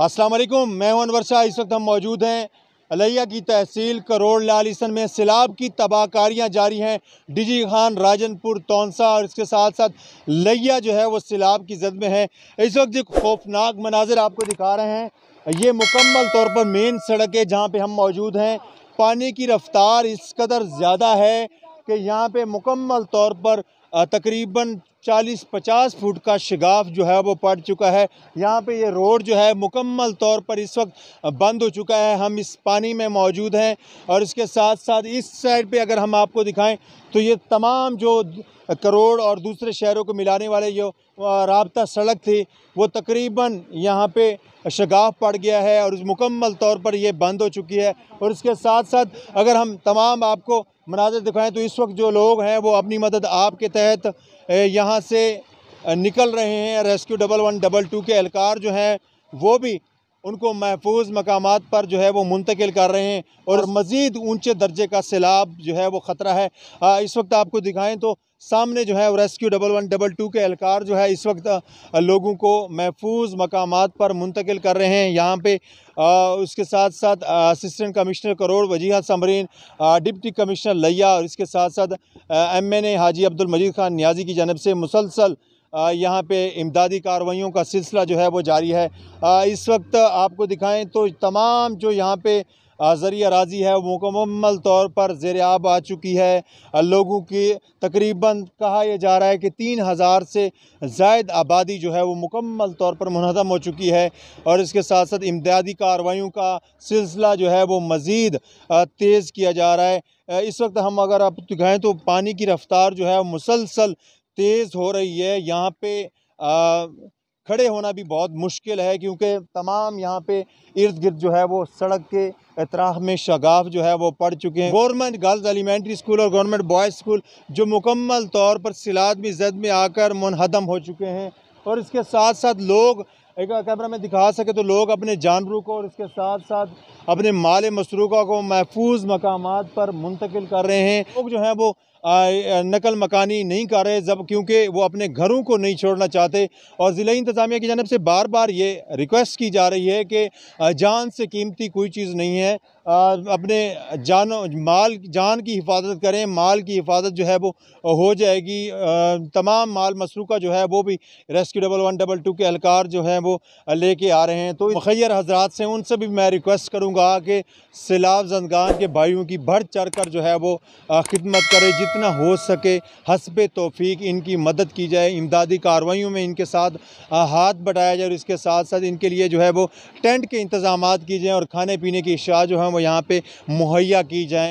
वालेकुम मैं अनवर शाह इस वक्त हम मौजूद हैं अलैया की तहसील करोड़ लाल ईसन में सैलाब की तबाहकारियाँ जारी हैं डिजी खान राजनपुर तौनसा और इसके साथ साथ लैया जो है वो सैलाब की जद में है इस वक्त एक खौफनाक मनाजिर आपको दिखा रहे हैं ये मुकम्मल तौर पर मेन सड़क है जहाँ पर हम मौजूद हैं पानी की रफ्तार इस कदर ज़्यादा है कि यहाँ पर मुकम्मल तौर पर तकरीबन 40-50 फुट का शिगाफ जो है वो पड़ चुका है यहाँ पे ये रोड जो है मुकम्मल तौर पर इस वक्त बंद हो चुका है हम इस पानी में मौजूद हैं और इसके साथ साथ इस साइड पे अगर हम आपको दिखाएं तो ये तमाम जो करोड़ और दूसरे शहरों को मिलाने वाले जो रबता सड़क थी वो तकरीबन यहाँ पे शगाफ पड़ गया है और उस मुकम्मल तौर पर ये बंद हो चुकी है और इसके साथ साथ अगर हम तमाम आपको मनाजर दिखाएं तो इस वक्त जो लोग हैं वो अपनी मदद आपके तहत यहाँ से निकल रहे हैं rescue double one double two के एहलकार जो हैं वो भी उनको महफूज मकाम पर जो है वो मुंतकिल कर रहे हैं और मज़ीद ऊँचे दर्जे का सैलाब जो है वो ख़तरा है आ, इस वक्त आपको दिखाएँ तो सामने जो है rescue double one double two के एहलकार जो है इस वक्त लोगों को महफूज मकाम पर मुंतकिल कर रहे हैं यहाँ पे आ, उसके साथ साथ असिस्टेंट कमिश्नर करोड़ वजीहा समरीन डिप्टी कमिश्नर लैया और इसके साथ साथ M N A Haji Abdul Majeed Khan Niazi की जानब से मुसलसल यहाँ पे इमदादी कार्रवाइयों का सिलसिला जो है वो जारी है आ, इस वक्त आपको दिखाएँ तो तमाम जो यहाँ पे आज़री अराजी है वो मुकम्मल तौर पर जेर आब आ चुकी है लोगों की तकरीबन कहा यह जा रहा है कि तीन हज़ार से जायद आबादी जो है वो मुकम्मल तौर पर मनहदम हो चुकी है और इसके साथ साथ इमदादी कार्रवाई का सिलसिला जो है वो मज़ीद तेज़ किया जा रहा है इस वक्त हम अगर आप दिखाएँ तो पानी की रफ़्तार जो है मुसलसल तेज़ हो रही है यहाँ पे खड़े होना भी बहुत मुश्किल है क्योंकि तमाम यहाँ पे इर्द गिर्द जो है वो सड़क के इतराफ़ में शगाफ जो है वो पड़ चुके हैं गवर्नमेंट गर्ल्स एलिमेंट्री स्कूल और गवर्नमेंट बॉयज़ स्कूल जो मुकम्मल तौर पर सिलाद में जद में आकर मनहदम हो चुके हैं और इसके साथ साथ लोग एक कैमरा में दिखा सके तो लोग अपने जानवरों को और इसके साथ साथ अपने माल मसरूक़ा को महफूज मकाम पर मुंतकिल कर रहे हैं लोग जो हैं वो नकल मकानी नहीं कर रहे जब क्योंकि वो अपने घरों को नहीं छोड़ना चाहते और ज़िला इंतज़ामिया की जानब से बार बार ये रिक्वेस्ट की जा रही है कि जान से कीमती कोई चीज़ नहीं है अपने जान माल जान की हिफाजत करें माल की हिफाजत जो है वो हो जाएगी तमाम माल मसरूका जो है वो भी rescue double one double two के अहलकार जो हैं वो लेके आ रहे हैं तो मुखैर हजरात से उनसे भी मैं रिक्वेस्ट करूँगा कि सैलाब जंदगान के भाइयों की बढ़ चढ़ कर जो है वो खिदमत करें जित जितना हो सके हसब तोफ़ी इनकी मदद की जाए इमदादी कार्रवाई में इनके साथ हाथ बटाया जाए और इसके साथ साथ इनके लिए जो है वो टेंट के इंतज़ाम किए जाएँ और खाने पीने की अशा जो है वो यहाँ पर मुहैया की जाएँ